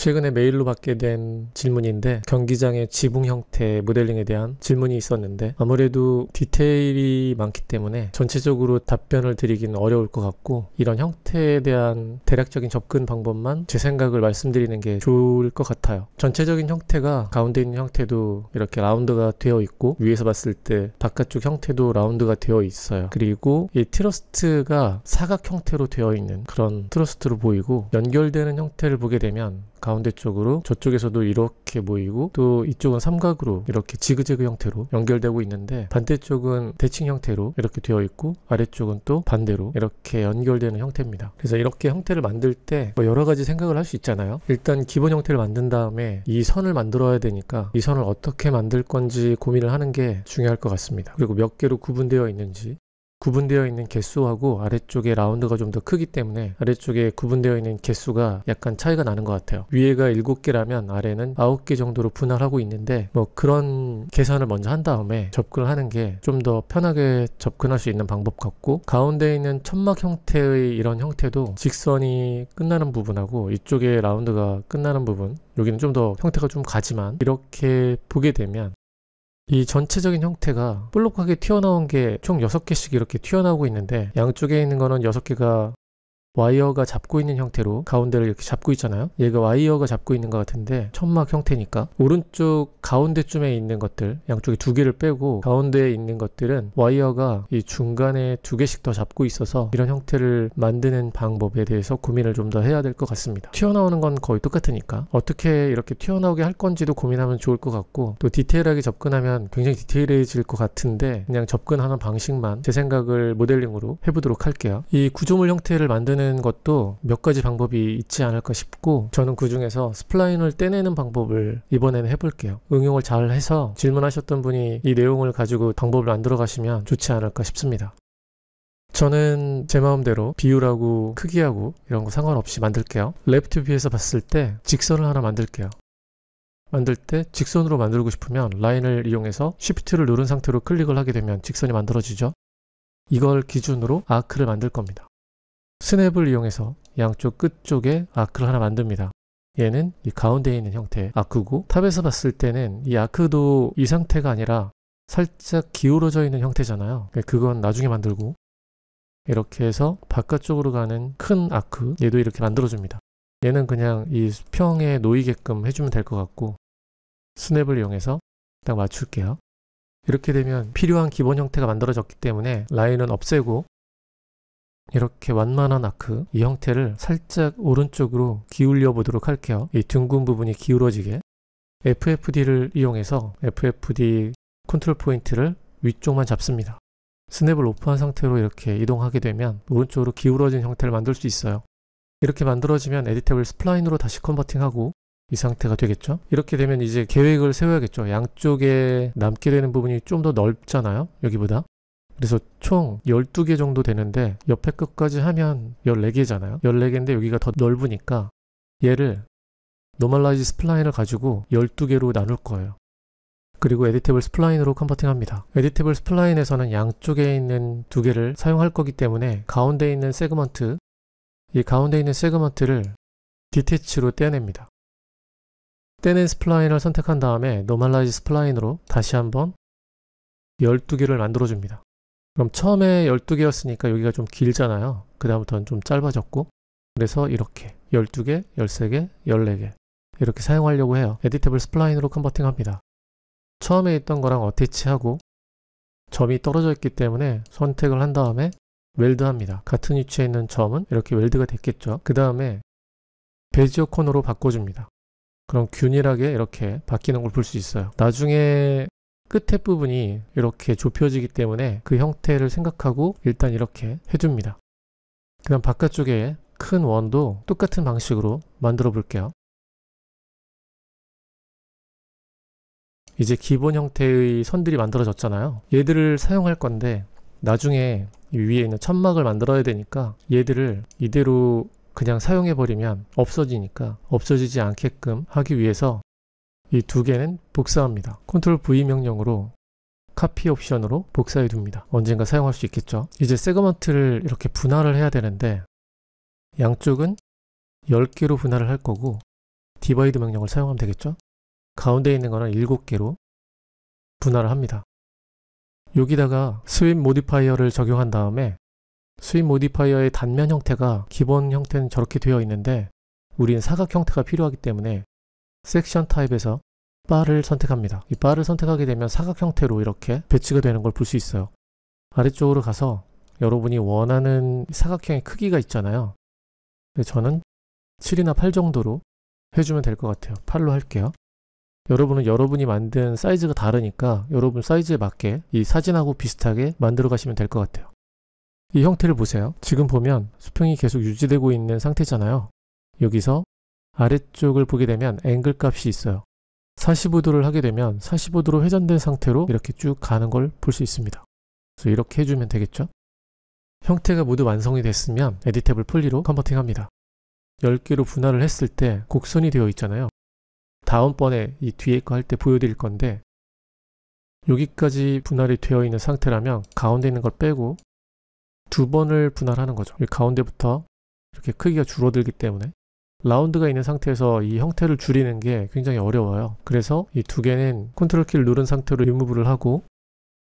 최근에 메일로 받게 된 질문인데 경기장의 지붕 형태 모델링에 대한 질문이 있었는데 아무래도 디테일이 많기 때문에 전체적으로 답변을 드리기는 어려울 것 같고 이런 형태에 대한 대략적인 접근 방법만 제 생각을 말씀드리는 게 좋을 것 같아요. 전체적인 형태가 가운데 있는 형태도 이렇게 라운드가 되어 있고 위에서 봤을 때 바깥쪽 형태도 라운드가 되어 있어요. 그리고 이 트러스트가 사각 형태로 되어 있는 그런 트러스트로 보이고 연결되는 형태를 보게 되면 가운데 쪽으로 저쪽에서도 이렇게 모이고 또 이쪽은 삼각으로 이렇게 지그재그 형태로 연결되고 있는데 반대쪽은 대칭 형태로 이렇게 되어 있고 아래쪽은 또 반대로 이렇게 연결되는 형태입니다. 그래서 이렇게 형태를 만들 때뭐 여러 가지 생각을 할 수 있잖아요. 일단 기본 형태를 만든 다음에 이 선을 만들어야 되니까 이 선을 어떻게 만들 건지 고민을 하는 게 중요할 것 같습니다. 그리고 몇 개로 구분되어 있는지 구분되어 있는 개수하고 아래쪽에 라운드가 좀 더 크기 때문에 아래쪽에 구분되어 있는 개수가 약간 차이가 나는 것 같아요 위에가 7개라면 아래는 9개 정도로 분할하고 있는데 뭐 그런 계산을 먼저 한 다음에 접근을 하는 게 좀 더 편하게 접근할 수 있는 방법 같고 가운데 있는 천막 형태의 이런 형태도 직선이 끝나는 부분하고 이쪽에 라운드가 끝나는 부분 여기는 좀 더 형태가 좀 가지만 이렇게 보게 되면 이 전체적인 형태가 볼록하게 튀어나온 게 총 6개씩 이렇게 튀어나오고 있는데 양쪽에 있는 거는 6개가 와이어가 잡고 있는 형태로 가운데를 이렇게 잡고 있잖아요 얘가 와이어가 잡고 있는 것 같은데 천막 형태니까 오른쪽 가운데쯤에 있는 것들 양쪽에 두 개를 빼고 가운데에 있는 것들은 와이어가 이 중간에 두 개씩 더 잡고 있어서 이런 형태를 만드는 방법에 대해서 고민을 좀 더 해야 될 것 같습니다 튀어나오는 건 거의 똑같으니까 어떻게 이렇게 튀어나오게 할 건지도 고민하면 좋을 것 같고 또 디테일하게 접근하면 굉장히 디테일해질 것 같은데 그냥 접근하는 방식만 제 생각을 모델링으로 해보도록 할게요 이 구조물 형태를 만드는 떼는 것도 몇 가지 방법이 있지 않을까 싶고 저는 그 중에서 스플라인을 떼내는 방법을 이번에는 해볼게요. 응용을 잘 해서 질문하셨던 분이 이 내용을 가지고 방법을 만 들어가시면 좋지 않을까 싶습니다. 저는 제 마음대로 비율하고 크기하고 이런 거 상관없이 만들게요. 랩투비에서 봤을 때 직선을 하나 만들게요. 만들 때 직선으로 만들고 싶으면 라인을 이용해서 s 프트를 누른 상태로 클릭을 하게 되면 직선이 만들어지죠. 이걸 기준으로 아크를 만들 겁니다. 스냅을 이용해서 양쪽 끝 쪽에 아크를 하나 만듭니다. 얘는 이 가운데에 있는 형태의 아크고 탑에서 봤을 때는 이 아크도 이 상태가 아니라 살짝 기울어져 있는 형태잖아요. 네, 그건 나중에 만들고 이렇게 해서 바깥쪽으로 가는 큰 아크 얘도 이렇게 만들어줍니다. 얘는 그냥 이수 평에 놓이게끔 해주면 될 것 같고 스냅을 이용해서 딱 맞출게요. 이렇게 되면 필요한 기본 형태가 만들어졌기 때문에 라인은 없애고 이렇게 완만한 아크 이 형태를 살짝 오른쪽으로 기울여 보도록 할게요. 이 둥근 부분이 기울어지게 FFD를 이용해서 FFD 컨트롤 포인트를 위쪽만 잡습니다. 스냅을 오픈한 상태로 이렇게 이동하게 되면 오른쪽으로 기울어진 형태를 만들 수 있어요. 이렇게 만들어지면 에디텍블 스플라인으로 다시 컨버팅하고 이 상태가 되겠죠. 이렇게 되면 이제 계획을 세워야겠죠. 양쪽에 남게 되는 부분이 좀 더 넓잖아요. 여기보다. 그래서 총 12개 정도 되는데 옆에 끝까지 하면 14개잖아요. 14개인데 여기가 더 넓으니까 얘를 노멀라이즈 스플라인을 가지고 12개로 나눌 거예요. 그리고 에디테블 스플라인으로 컨버팅합니다. 에디테블 스플라인에서는 양쪽에 있는 두 개를 사용할 거기 때문에 가운데 있는 세그먼트 이 가운데 있는 세그먼트를 디테치로 떼어냅니다. 떼낸 스플라인을 선택한 다음에 노멀라이즈 스플라인으로 다시 한번 12개를 만들어줍니다. 그럼 처음에 12개였으니까 여기가 좀 길잖아요. 그 다음부터는 좀 짧아졌고 그래서 이렇게 12개, 13개, 14개 이렇게 사용하려고 해요. 에디테블 스플라인으로 컨버팅합니다. 처음에 있던 거랑 어태치하고 점이 떨어져 있기 때문에 선택을 한 다음에 웰드합니다. 같은 위치에 있는 점은 이렇게 웰드가 됐겠죠. 그 다음에 베지어 코너로 바꿔줍니다. 그럼 균일하게 이렇게 바뀌는 걸 볼 수 있어요. 나중에 끝에 부분이 이렇게 좁혀지기 때문에 그 형태를 생각하고 일단 이렇게 해줍니다. 그 다음 바깥쪽에 큰 원도 똑같은 방식으로 만들어 볼게요. 이제 기본 형태의 선들이 만들어졌잖아요. 얘들을 사용할 건데 나중에 위에 있는 천막을 만들어야 되니까 얘들을 이대로 그냥 사용해버리면 없어지니까 없어지지 않게끔 하기 위해서 이두 개는 복사합니다. 컨트롤 V 명령으로 카피 옵션으로 복사해 둡니다. 언젠가 사용할 수 있겠죠. 이제 세그먼트를 이렇게 분할을 해야 되는데 양쪽은 10개로 분할을 할 거고 디바이드 명령을 사용하면 되겠죠. 가운데 있는 거는 7개로 분할을 합니다. 여기다가 스윗 모디파이어를 적용한 다음에 스윗 모디파이어의 단면 형태가 기본 형태는 저렇게 되어 있는데 우리는 사각 형태가 필요하기 때문에 섹션 타입에서 바를 선택합니다. 이 바를 선택하게 되면 사각 형태로 이렇게 배치가 되는 걸 볼 수 있어요. 아래쪽으로 가서 여러분이 원하는 사각형의 크기가 있잖아요. 저는 7이나 8 정도로 해주면 될 것 같아요. 8로 할게요. 여러분은 여러분이 만든 사이즈가 다르니까 여러분 사이즈에 맞게 이 사진하고 비슷하게 만들어 가시면 될 것 같아요. 이 형태를 보세요. 지금 보면 수평이 계속 유지되고 있는 상태잖아요. 여기서 아래쪽을 보게 되면 앵글 값이 있어요. 45도를 하게 되면 45도로 회전된 상태로 이렇게 쭉 가는 걸 볼 수 있습니다. 그래서 이렇게 해주면 되겠죠? 형태가 모두 완성이 됐으면 에디테블 폴리로 컨버팅합니다. 10개로 분할을 했을 때 곡선이 되어 있잖아요. 다음번에 이 뒤에 거 할 때 보여드릴 건데 여기까지 분할이 되어 있는 상태라면 가운데 있는 걸 빼고 두 번을 분할하는 거죠. 가운데부터 이렇게 크기가 줄어들기 때문에 라운드가 있는 상태에서 이 형태를 줄이는 게 굉장히 어려워요. 그래서 이 두 개는 컨트롤 키를 누른 상태로 리무브를 하고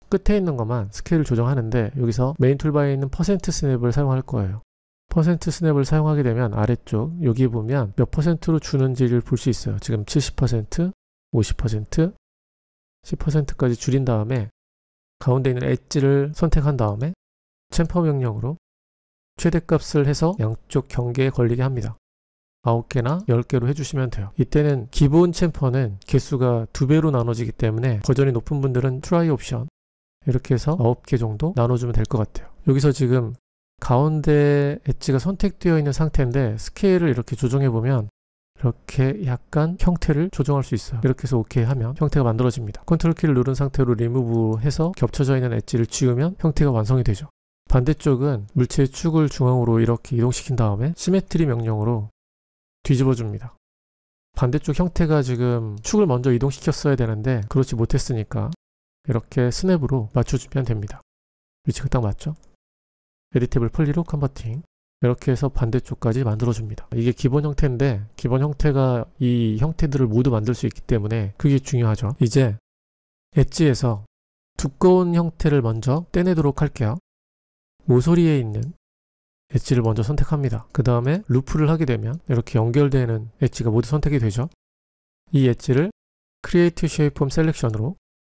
끝에 있는 것만 스케일을 조정하는데 여기서 메인 툴바에 있는 퍼센트 스냅을 사용할 거예요. 퍼센트 스냅을 사용하게 되면 아래쪽 여기 보면 몇 퍼센트로 주는지를 볼 수 있어요. 지금 70%, 50%, 10%까지 줄인 다음에 가운데 있는 엣지를 선택한 다음에 챔퍼 명령으로 최대값을 해서 양쪽 경계에 걸리게 합니다. 9개나 10개로 해주시면 돼요 이때는 기본 챔퍼는 개수가 두배로 나눠지기 때문에 버전이 높은 분들은 트라이 옵션 이렇게 해서 9개 정도 나눠주면 될 것 같아요 여기서 지금 가운데 엣지가 선택되어 있는 상태인데 스케일을 이렇게 조정해 보면 이렇게 약간 형태를 조정할 수 있어요 이렇게 해서 OK 하면 형태가 만들어집니다 컨트롤 키를 누른 상태로 리무브 해서 겹쳐져 있는 엣지를 지우면 형태가 완성이 되죠 반대쪽은 물체의 축을 중앙으로 이렇게 이동시킨 다음에 시메트리 명령으로 뒤집어 줍니다. 반대쪽 형태가 지금 축을 먼저 이동시켰어야 되는데 그렇지 못했으니까 이렇게 스냅으로 맞춰주면 됩니다. 위치가 딱 맞죠? 에디테이블 폴리로 컨버팅 이렇게 해서 반대쪽까지 만들어줍니다. 이게 기본 형태인데 기본 형태가 이 형태들을 모두 만들 수 있기 때문에 그게 중요하죠. 이제 엣지에서 두꺼운 형태를 먼저 떼내도록 할게요. 모서리에 있는 엣지를 먼저 선택합니다. 그 다음에 루프를 하게 되면 이렇게 연결되는 엣지가 모두 선택이 되죠. 이 엣지를 크리에이트 쉐이폼 셀렉션으로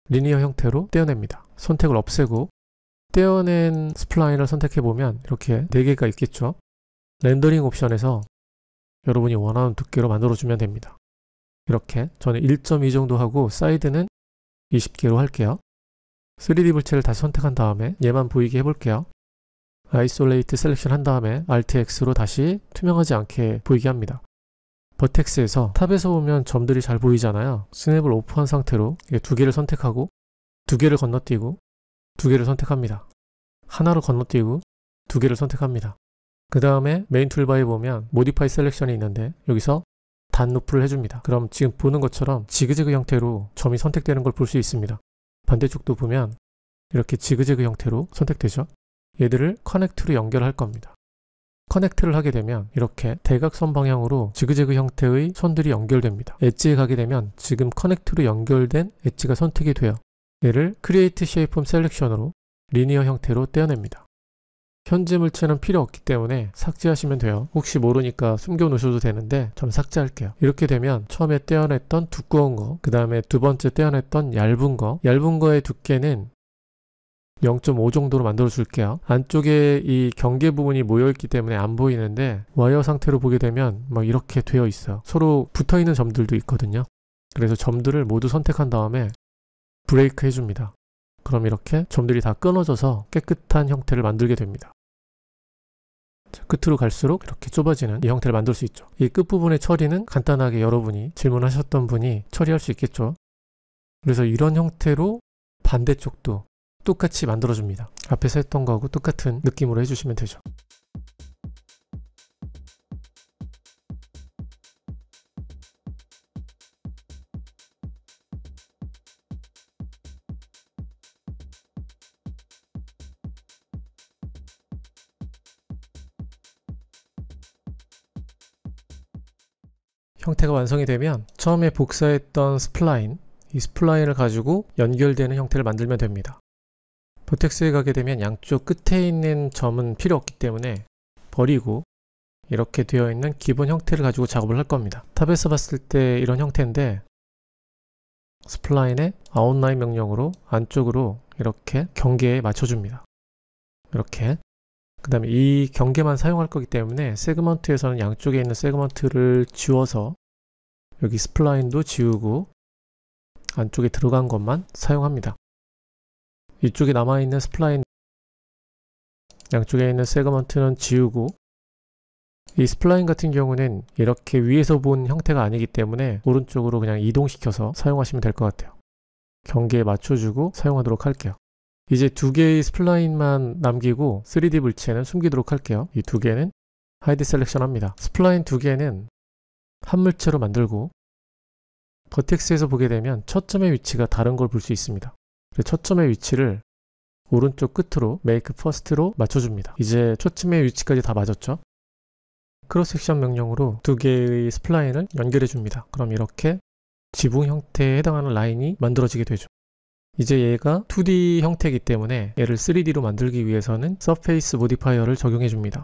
리니어 형태로 떼어냅니다. 선택을 없애고 떼어낸 스플라인을 선택해보면 이렇게 4개가 있겠죠. 렌더링 옵션에서 여러분이 원하는 두께로 만들어주면 됩니다. 이렇게 저는 1.2 정도 하고 사이드는 20개로 할게요. 3D 물체를 다시 선택한 다음에 얘만 보이게 해볼게요. 아이솔레이트 셀렉션 한 다음에 r t x 로 다시 투명하지 않게 보이게 합니다. 버텍스에서 탑에서 보면 점들이 잘 보이잖아요. 스냅을 오프한 상태로 두 개를 선택하고 두 개를 건너뛰고 두 개를 선택합니다. 하나로 건너뛰고 두 개를 선택합니다. 그 다음에 메인 툴바에 보면 모디파이 셀렉션이 있는데 여기서 단 루프를 해줍니다. 그럼 지금 보는 것처럼 지그재그 형태로 점이 선택되는 걸 볼 수 있습니다. 반대쪽도 보면 이렇게 지그재그 형태로 선택되죠. 얘들을 커넥트로 연결할 겁니다. 커넥트를 하게 되면 이렇게 대각선 방향으로 지그재그 형태의 선들이 연결됩니다. 엣지에 가게 되면 지금 커넥트로 연결된 엣지가 선택이 되요 얘를 크리에이트 쉐이폼 셀렉션으로 리니어 형태로 떼어냅니다. 현지 물체는 필요 없기 때문에 삭제하시면 돼요. 혹시 모르니까 숨겨 놓으셔도 되는데 전 삭제할게요. 이렇게 되면 처음에 떼어냈던 두꺼운 거, 그 다음에 두 번째 떼어냈던 얇은 거, 얇은 거의 두께는 0.5 정도로 만들어 줄게요 안쪽에 이 경계 부분이 모여 있기 때문에 안 보이는데 와이어 상태로 보게 되면 막 이렇게 되어 있어 서로 붙어 있는 점들도 있거든요 그래서 점들을 모두 선택한 다음에 브레이크 해줍니다 그럼 이렇게 점들이 다 끊어져서 깨끗한 형태를 만들게 됩니다 자, 끝으로 갈수록 이렇게 좁아지는 이 형태를 만들 수 있죠 이 끝부분의 처리는 간단하게 여러분이 질문하셨던 분이 처리할 수 있겠죠 그래서 이런 형태로 반대쪽도 똑같이 만들어줍니다. 앞에서 했던 거하고 똑같은 느낌으로 해주시면 되죠. 형태가 완성이 되면 처음에 복사했던 스플라인 이 스플라인을 가지고 연결되는 형태를 만들면 됩니다. 보텍스에 가게 되면 양쪽 끝에 있는 점은 필요 없기 때문에 버리고 이렇게 되어 있는 기본 형태를 가지고 작업을 할 겁니다. 탑에서 봤을 때 이런 형태인데 스플라인의 아웃라인 명령으로 안쪽으로 이렇게 경계에 맞춰줍니다. 이렇게 그 다음에 이 경계만 사용할 거기 때문에 세그먼트에서는 양쪽에 있는 세그먼트를 지워서 여기 스플라인도 지우고 안쪽에 들어간 것만 사용합니다. 이쪽에 남아있는 스플라인 양쪽에 있는 세그먼트는 지우고 이 스플라인 같은 경우는 이렇게 위에서 본 형태가 아니기 때문에 오른쪽으로 그냥 이동시켜서 사용하시면 될 것 같아요 경계에 맞춰주고 사용하도록 할게요 이제 두 개의 스플라인만 남기고 3D 물체는 숨기도록 할게요 이 두 개는 하이드 셀렉션 합니다 스플라인 두 개는 한 물체로 만들고 버텍스에서 보게 되면 첫점의 위치가 다른 걸 볼 수 있습니다 그 초점의 위치를 오른쪽 끝으로 make first로 맞춰줍니다. 이제 초점의 위치까지 다 맞았죠? 크로스 섹션 명령으로 두 개의 스플라인을 연결해 줍니다. 그럼 이렇게 지붕 형태에 해당하는 라인이 만들어지게 되죠. 이제 얘가 2D 형태이기 때문에 얘를 3D로 만들기 위해서는 서페이스 모디파이어를 적용해 줍니다.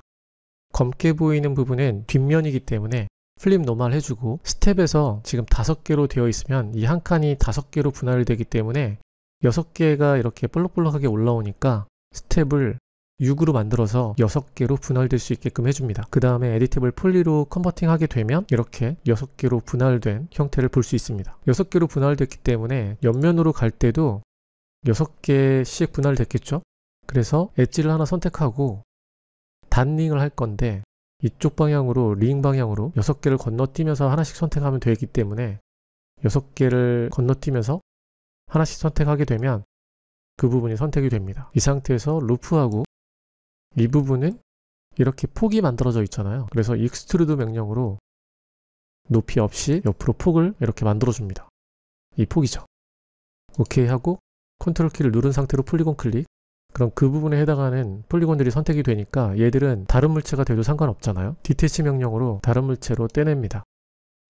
검게 보이는 부분은 뒷면이기 때문에 플립 노멀 해주고 스텝에서 지금 5 개로 되어 있으면 이 한 칸이 5 개로 분할되기 때문에 6 개가 이렇게 볼록볼록하게 올라오니까 스텝을 6으로 만들어서 6개로 분할될 수 있게끔 해줍니다. 그 다음에 에디테블 폴리로 컨버팅 하게 되면 이렇게 6개로 분할된 형태를 볼 수 있습니다. 6개로 분할됐기 때문에 옆면으로 갈 때도 6개씩 분할됐겠죠? 그래서 엣지를 하나 선택하고 단링을 할 건데 이쪽 방향으로 링 방향으로 6개를 건너뛰면서 하나씩 선택하면 되기 때문에 6개를 건너뛰면서 하나씩 선택하게 되면 그 부분이 선택이 됩니다. 이 상태에서 루프하고 이 부분은 이렇게 폭이 만들어져 있잖아요. 그래서 익스트루드 명령으로 높이 없이 옆으로 폭을 이렇게 만들어줍니다. 이 폭이죠. 오케이 하고 컨트롤 키를 누른 상태로 폴리곤 클릭 그럼 그 부분에 해당하는 폴리곤들이 선택이 되니까 얘들은 다른 물체가 돼도 상관없잖아요. 디테치 명령으로 다른 물체로 떼냅니다.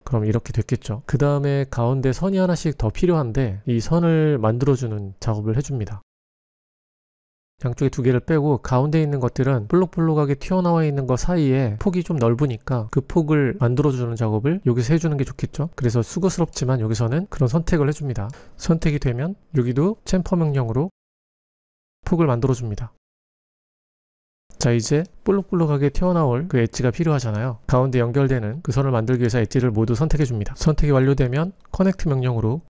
그럼 이렇게 됐겠죠. 그 다음에 가운데 선이 하나씩 더 필요한데 이 선을 만들어주는 작업을 해줍니다. 양쪽에 두 개를 빼고 가운데 있는 것들은 볼록볼록하게 튀어나와 있는 것 사이에 폭이 좀 넓으니까 그 폭을 만들어주는 작업을 여기서 해주는 게 좋겠죠 그래서 수고스럽지만 여기서는 그런 선택을 해줍니다 선택이 되면 여기도 챔퍼 명령으로 폭을 만들어줍니다 자 이제 볼록볼록하게 튀어나올 그 엣지가 필요하잖아요 가운데 연결되는 그 선을 만들기 위해서 엣지를 모두 선택해 줍니다 선택이 완료되면 커넥트 명령으로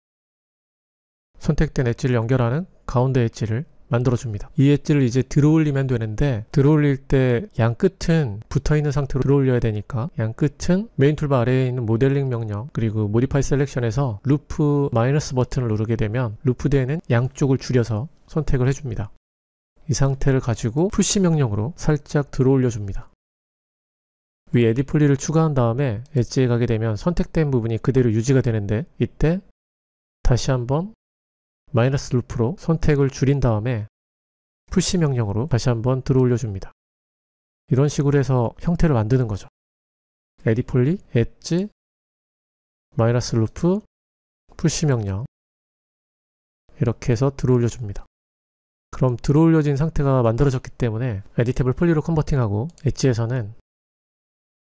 선택된 엣지를 연결하는 가운데 엣지를 만들어줍니다. 이 엣지를 이제 들어올리면 되는데 들어올릴 때 양 끝은 붙어있는 상태로 들어올려야 되니까 양 끝은 메인 툴바 아래에 있는 모델링 명령 그리고 모디파이 셀렉션에서 루프 마이너스 버튼을 누르게 되면 루프 대에는 양쪽을 줄여서 선택을 해줍니다. 이 상태를 가지고 푸시 명령으로 살짝 들어 올려줍니다. 위 에디 폴리를 추가한 다음에 엣지에 가게 되면 선택된 부분이 그대로 유지가 되는데 이때 다시 한번 마이너스 루프로 선택을 줄인 다음에 푸시 명령으로 다시 한번 들어 올려줍니다. 이런 식으로 해서 형태를 만드는 거죠. 에디 폴리, 엣지, 마이너스 루프, 푸시 명령 이렇게 해서 들어 올려줍니다. 그럼 들어올려진 상태가 만들어졌기 때문에 에디테블폴리로 컨버팅하고 엣지에서는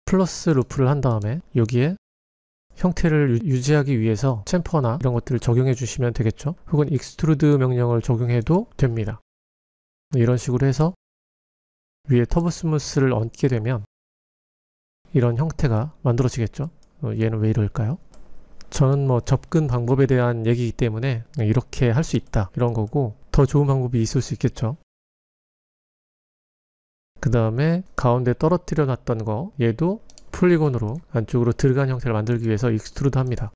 플러스 루프를 한 다음에 여기에 형태를 유지하기 위해서 챔퍼나 이런 것들을 적용해 주시면 되겠죠 혹은 익스트루드 명령을 적용해도 됩니다 이런 식으로 해서 위에 터보 스무스를 얹게 되면 이런 형태가 만들어지겠죠 어, 얘는 왜 이럴까요? 저는 뭐 접근 방법에 대한 얘기이기 때문에 이렇게 할 수 있다 이런 거고 더 좋은 방법이 있을 수 있겠죠. 그 다음에 가운데 떨어뜨려 놨던 거 얘도 풀리곤으로 안쪽으로 들어간 형태를 만들기 위해서 익스트루드 합니다.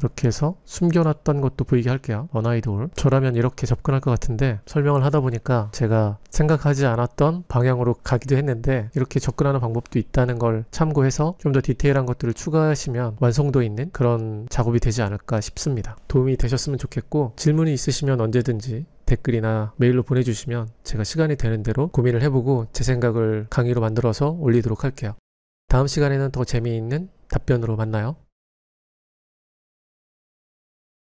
이렇게 해서 숨겨놨던 것도 보이게 할게요. 어나이돌 저라면 이렇게 접근할 것 같은데 설명을 하다 보니까 제가 생각하지 않았던 방향으로 가기도 했는데 이렇게 접근하는 방법도 있다는 걸 참고해서 좀 더 디테일한 것들을 추가하시면 완성도 있는 그런 작업이 되지 않을까 싶습니다. 도움이 되셨으면 좋겠고 질문이 있으시면 언제든지 댓글이나 메일로 보내주시면 제가 시간이 되는 대로 고민을 해보고 제 생각을 강의로 만들어서 올리도록 할게요. 다음 시간에는 더 재미있는 답변으로 만나요.